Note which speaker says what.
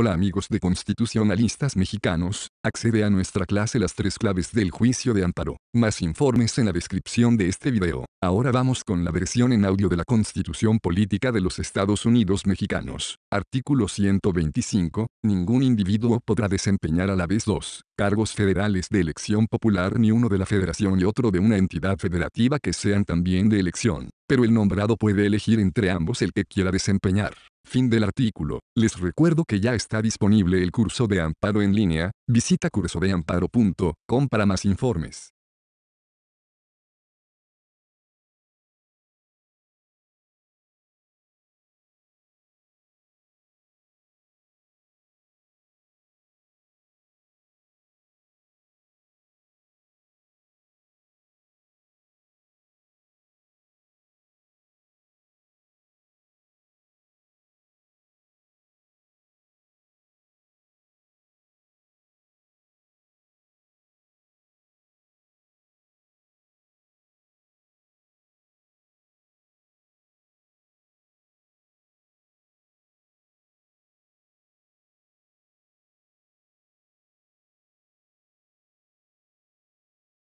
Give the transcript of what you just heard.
Speaker 1: Hola amigos de constitucionalistas mexicanos, Accede a nuestra clase Las tres claves del juicio de amparo. Más informes en la descripción de este video. Ahora vamos con la versión en audio de la Constitución Política de los Estados Unidos Mexicanos. Artículo 125. Ningún individuo podrá desempeñar a la vez dos cargos federales de elección popular ni uno de la federación y otro de una entidad federativa que sean también de elección, pero el nombrado puede elegir entre ambos el que quiera desempeñar. Fin del artículo. Les recuerdo que ya está disponible el curso de amparo en línea, Visita cursodeamparo.com para más
Speaker 2: informes.